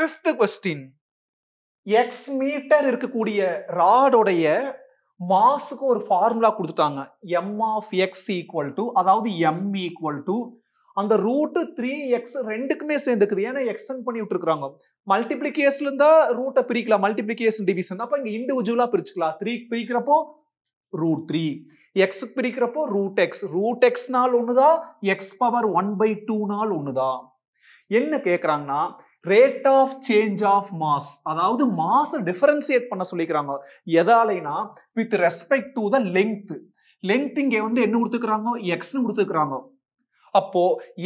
fifth question X metre இருக்கக்கூடிய ராடோடைய மாஸுக்கு ஒரு formula கொடுத்துட்டாங்க M of X equal to அதாவது எம் ஈக்குவல் டு அந்த ரூட்டு த்ரீ எக்ஸ் ரெண்டுக்குமே சேர்ந்துக்குது ஏன்னா எக்ஸ்டென்ட் பண்ணி விட்டுருக்காங்க மல்டிப்ளிகேஷன் இருந்தா ரூட்டை பிரிக்கலாம் மல்டிப்ளிகேஷன் டிவிஷன் அப்போ இங்கே இண்டிவிஜுவலா பிரிச்சுக்கலாம் த்ரீ பிரிக்கிறப்போ ரூட் த்ரீ எக்ஸ் பிரிக்கிறப்போ ரூட் எக்ஸ் ரூட் எக்ஸ்னால் ஒன்று தான் எக்ஸ் பவர் ஒன் பை டூனால் ஒன்று தான் என்ன கேட்குறாங்கன்னா rate of change of mass அதாவது மாஸை டிஃபரன்சியேட் பண்ண சொல்லிக்கிறாங்க எதாலைனா with respect to the length length இங்கே வந்து என்ன கொடுத்துக்கிறாங்க எக்ஸ்னு கொடுத்துக்கிறாங்க அப்போ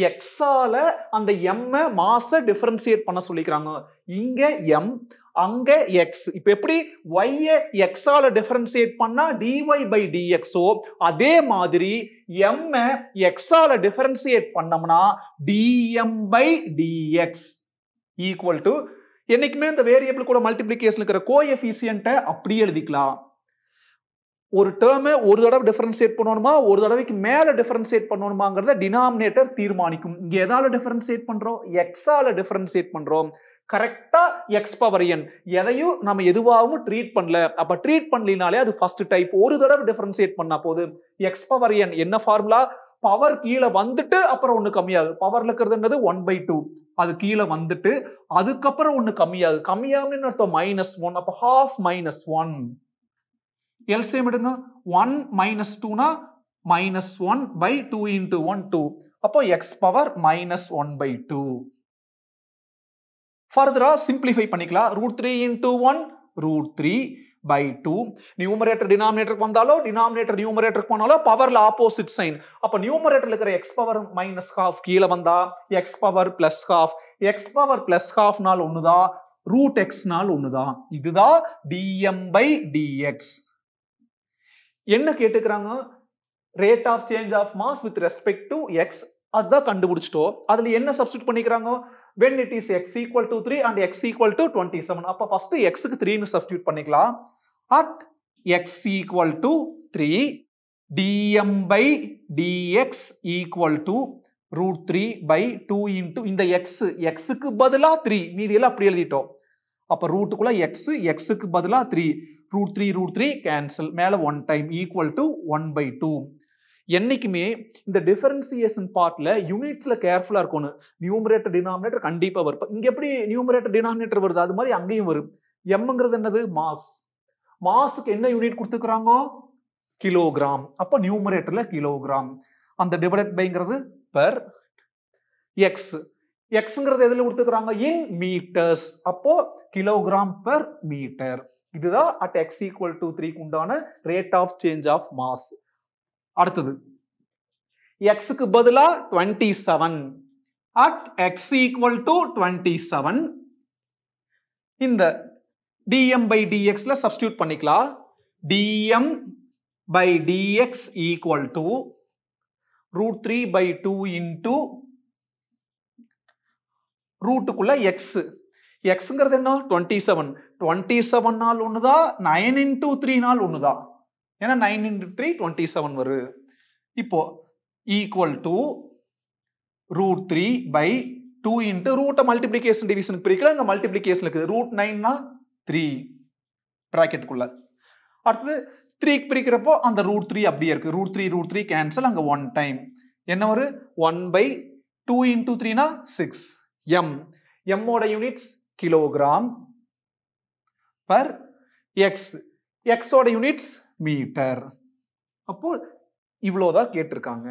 எக்ஸால அந்த எம்மை மாச டிஃபரன்சியேட் பண்ண சொல்லிக்கிறாங்க இங்க எம் அங்க எக்ஸ் இப்போ எப்படி ஒய்ய எக்ஸால டிஃபரன்சியேட் பண்ணா டிஒய் பை டிஎக்ஸோ அதே மாதிரி எம்மை எக்ஸால டிஃபரன்சியேட் பண்ணோம்னா DM by DX equal to என்னைக்குமே இந்த வேரியபிள் கூட மல்டிபிளிகேஷன் இருக்கிற கோ எஃபிசியன்ட்டை அப்படியே எழுதிக்கலாம் ஒரு டேர்மை ஒரு தடவை டிஃபரன்சியேட் பண்ணணுமா ஒரு தடவைக்கு மேலே டிஃபரன்சியேட் பண்ணணுமாங்கிறத டினாமினேட்டர் தீர்மானிக்கும் இங்கே எதாவது டிஃபரன்சியேட் பண்ணுறோம் எக்ஸால டிஃபரன்சியேட் பண்ணுறோம் கரெக்டாக எக்ஸ் பவர் என் எதையும் நம்ம எதுவாகவும் ட்ரீட் பண்ணல அப்போ ட்ரீட் பண்ணலினாலே அது ஃபர்ஸ்ட் டைப் ஒரு தடவை டிஃபரன்சியேட் பண்ணால் போது எக்ஸ் பவர் என் என்ன ஃபார்முலா பவர் கீழே வந்துட்டு அப்புறம் ஒன்று கம்மியாகுது பவர்ல இருக்கிறதுன்றது ஒன் பை டூ அது கீழே வந்துட்டு அதுக்கப்புறம் ஒன்று கம்மியாகும் கம்மியாகுன்னு அர்த்தம் மைனஸ் ஒன் அப்போ ஹாஃப் மைனஸ் ஒன் எல்சிஎம் எடுங்க ஒன் மைனஸ் டூனா minus one by two into one two அப்போ X power minus one by two ஃபர்தரா சிம்பிளிஃபை பண்ணிக்கலாம் root three into one root three by two numerator டினாமினேட்டருக்கு வந்தாலோ denominator நியூமரேட்டருக்கு போனாலோ பவர்ல ஆப்போசிட் சைன் அப்போ நியூமரேட்டர் இருக்கிற எக்ஸ் பவர் மைனஸ் ஹாஃப் கீழே வந்தா X power plus half X power plus ஹாஃப்னால் ஒண்ணுதான் ரூட் எக்ஸ்னால் ஒண்ணுதான் இதுதான் டிஎம் பை டிஎக்ஸ் என்ன கேட்டுக்கிறாங்க rate of change of mass with respect to X அதுதான் கண்டுபிடிச்சிட்டோம் அதில் என்ன சப்ஸ்டியூட் பண்ணிக்கிறாங்க when it is X equal to three and X equal to twenty seven அப்போ ஃபஸ்ட்டு எக்ஸுக்கு த்ரீன்னு சப்ஸ்டியூட் பண்ணிக்கலாம் at X equal to three DM by DX equal to root three by two into இந்த X எக்ஸுக்கு பதிலாக three மீதியெல்லாம் அப்படி எழுதிட்டோம் அப்போ ரூட்டுக்குள்ளே எக்ஸ் எக்ஸுக்கு பதிலாக three root three root three cancel மேலே one time equal to one by two என்னைக்குமே இந்த டிஃபரன்சியேஷன் பார்ட்ல யூனிட்ஸ்ல கேர்ஃபுல்லா இருக்கணும் நியூமரேட்டர் டினாமினேட்டர் கண்டிப்பா வரும் இங்க எப்படி நியூமரேட்டர் டினாமினேட்டர் வருது அது மாதிரி அங்கேயும் வரும் எம்ங்கிறது என்னது மாஸ் மாஸுக்கு என்ன யூனிட் கொடுத்துக்கிறாங்க கிலோகிராம் அப்போ நியூமரேட்டர்ல கிலோகிராம் அந்த டிவைடட் பைங்கிறது பெர் எக்ஸ் எக்ஸுங்கிறது எதில் கொடுத்துக்கிறாங்க இன் மீட்டர்ஸ் அப்போ கிலோகிராம் பெர் மீட்டர் இதுதான் அட் எக்ஸ் ஈக்குவல் டு த்ரீக்கு உண்டான rate of change of mass அடுத்தது எக்ஸுக்கு பதிலாக twenty seven at X equal to twenty seven இந்த டிஎம் பை டிஎக்ஸில் சப்ஸ்டியூட் பண்ணிக்கலாம் DM by DX equal to root three by two into ரூட்டுக்குள்ள எக்ஸ் எக்ஸுங்கிறது என்ன டுவெண்ட்டி செவன் டுவெண்ட்டி செவன் நாள் ஒன்று தான் நைன் இன்டூ த்ரீ நாள் ஒன்று தான் ஏன்னா nine into three twenty seven வரும் இப்போ equal to root three by two into ரூட்டை மல்டிப்ளிகேஷன் டிவிஷனுக்கு பிரிக்கல இங்கே மல்டிப்ளிகேஷன் இருக்குது ரூட் நைன்னா த்ரீ ப்ராக்கெட்டுக்குள்ள அடுத்தது த்ரீக்கு பிரிக்கிறப்போ அந்த ரூட் த்ரீ அப்படியே இருக்குது root three root three cancel அங்கே ஒன் டைம் என்ன ஒரு ஒன் பை டூ இன்டூ த்ரீனா சிக்ஸ் எம் எம்மோட யூனிட்ஸ் கிலோகிராம் பர் எக்ஸ் எக்ஸோட யூனிட்ஸ் மீட்டர் அப்போ இவ்வளோதான் கேட்டிருக்காங்க